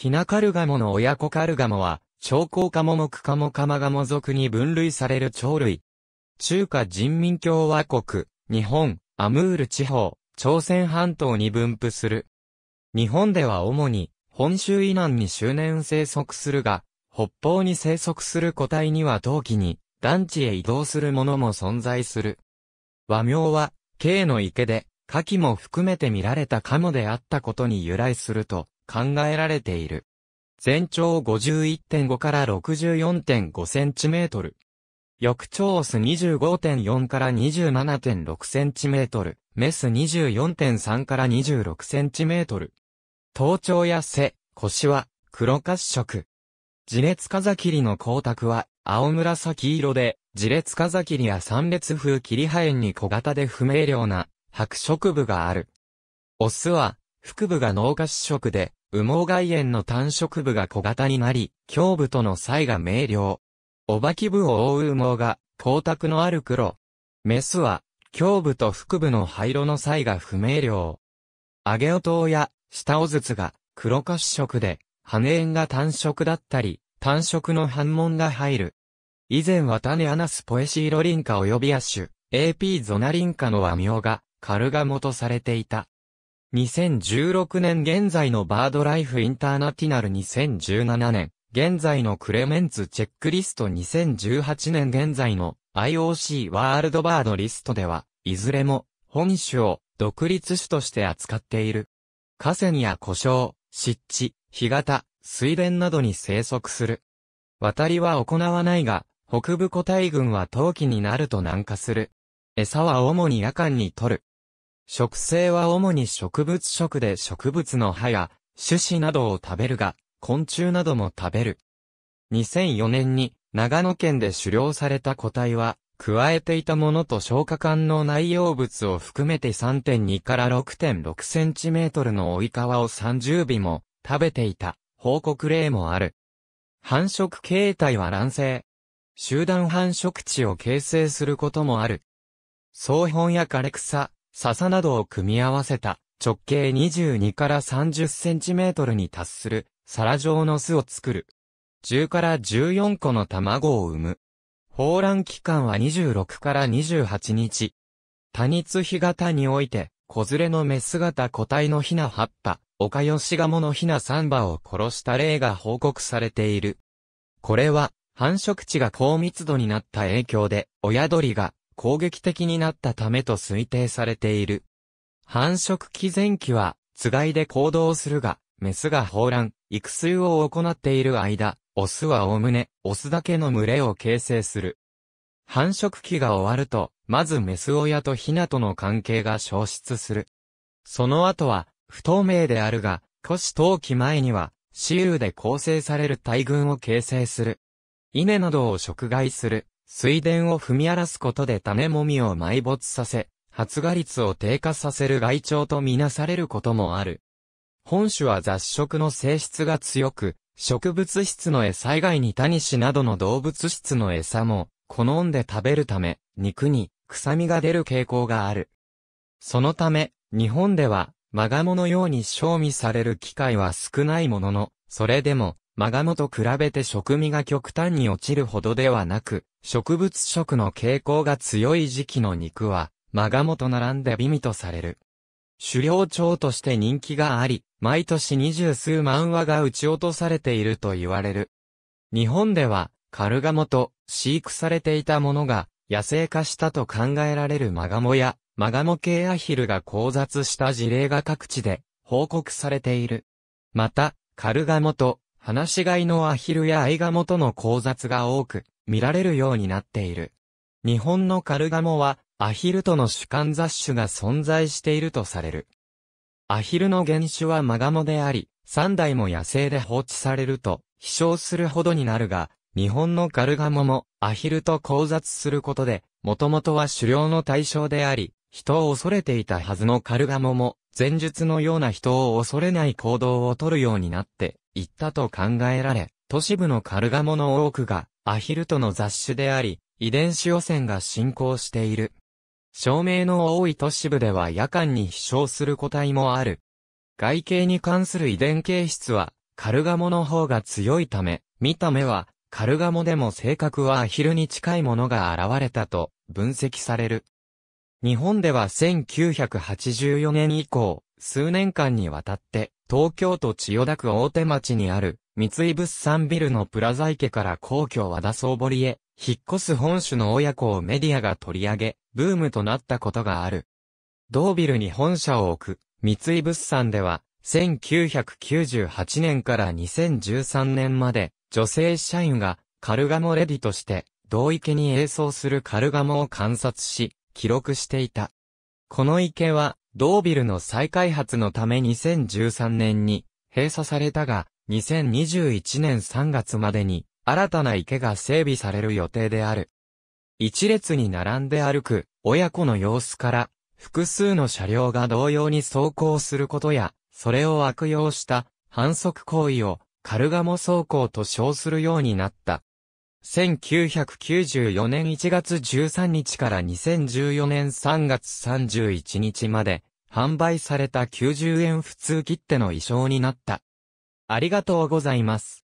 ヒナカルガモの親子カルガモは、長江カモモクカモカマガモ族に分類される鳥類。中華人民共和国、日本、アムール地方、朝鮮半島に分布する。日本では主に、本州以南に周年生息するが、北方に生息する個体には冬季に、団地へ移動するものも存在する。和名は、K の池で、カキも含めて見られたカモであったことに由来すると、考えられている。全長51.5から64.5センチメートル。翼長オス25.4から27.6センチメートル。メス24.3から26センチメートル。頭頂や背、腰は黒褐色。自列ザキりの光沢は青紫色で、自列ザキりや三列風リハ派ンに小型で不明瞭な白色部がある。オスは腹部が脳褐色で、羽毛外縁の単色部が小型になり、胸部との差異が明瞭。おばき部を覆う羽毛が、光沢のある黒。メスは、胸部と腹部の灰色の際が不明瞭。上げウや下尾筒が黒褐色で、羽縁が単色だったり、単色の反紋が入る。以前は種アナスポエシーロリンカ及び亜種、AP ゾナリンカの和名が、カルガモとされていた。2016年現在のバードライフインターナティナル2017年、現在のクレメンツチェックリスト2018年現在の IOC ワールドバードリストでは、いずれも本種を独立種として扱っている。河川や故障、湿地、干潟、水田などに生息する。渡りは行わないが、北部個体群は冬季になると南下する。餌は主に夜間に取る。食生は主に植物食で植物の葉や種子などを食べるが、昆虫なども食べる。2004年に長野県で狩猟された個体は、加えていたものと消化管の内容物を含めて3.2から6.6センチメートルの追い皮を30尾も食べていた報告例もある。繁殖形態は卵生。集団繁殖地を形成することもある。総本や枯れ草、笹などを組み合わせた直径22から30センチメートルに達する皿状の巣を作る。10から14個の卵を産む。放卵期間は26から28日。多日日型において、子連れのメス型個体のヒナ8羽、オカヨシガモのヒナ3羽を殺した例が報告されている。これは、繁殖地が高密度になった影響で、親鳥が攻撃的になったためと推定されている。繁殖期前期は、つがいで行動するが、メスが放卵、育成を行っている間、オスはおおむね、オスだけの群れを形成する。繁殖期が終わると、まずメス親とヒナとの関係が消失する。その後は、不透明であるが、古死冬季前には、雌雄で構成される大群を形成する。稲などを食害する、水田を踏み荒らすことで種もみを埋没させ、発芽率を低下させる害鳥とみなされることもある。本種は雑食の性質が強く、植物質の餌以外にタニシなどの動物質の餌も好んで食べるため、肉に臭みが出る傾向がある。そのため、日本では、マガモのように賞味される機会は少ないものの、それでも、マガモと比べて食味が極端に落ちるほどではなく、植物食の傾向が強い時期の肉は、マガモと並んで美味とされる。狩猟鳥として人気があり、毎年二十数万羽が撃ち落とされていると言われる。日本では、カルガモと飼育されていたものが野生化したと考えられるマガモやマガモ系アヒルが交雑した事例が各地で報告されている。また、カルガモと話し飼いのアヒルやアイガモとの交雑が多く見られるようになっている。日本のカルガモはアヒルとの主観雑種が存在しているとされる。アヒルの原種はマガモであり、3代も野生で放置されると、飛翔するほどになるが、日本のカルガモもアヒルと交雑することで、もともとは狩猟の対象であり、人を恐れていたはずのカルガモも、前述のような人を恐れない行動をとるようになって、行ったと考えられ、都市部のカルガモの多くがアヒルとの雑種であり、遺伝子汚染が進行している。照明の多い都市部では夜間に飛翔する個体もある。外形に関する遺伝形質は、カルガモの方が強いため、見た目は、カルガモでも性格はアヒルに近いものが現れたと分析される。日本では1984年以降、数年間にわたって東京都千代田区大手町にある、三井物産ビルのプラザ池から皇居和田総堀へ、引っ越す本種の親子をメディアが取り上げ、ブームとなったことがある。同ビルに本社を置く、三井物産では、1998年から2013年まで、女性社員が、カルガモレディとして、同池に映像するカルガモを観察し、記録していた。この池は、同ビルの再開発のため2013年に閉鎖されたが、2021年3月までに新たな池が整備される予定である。一列に並んで歩く親子の様子から複数の車両が同様に走行することや、それを悪用した反則行為をカルガモ走行と称するようになった。1994年1月13日から2014年3月31日まで、販売された90円普通切手の衣装になった。ありがとうございます。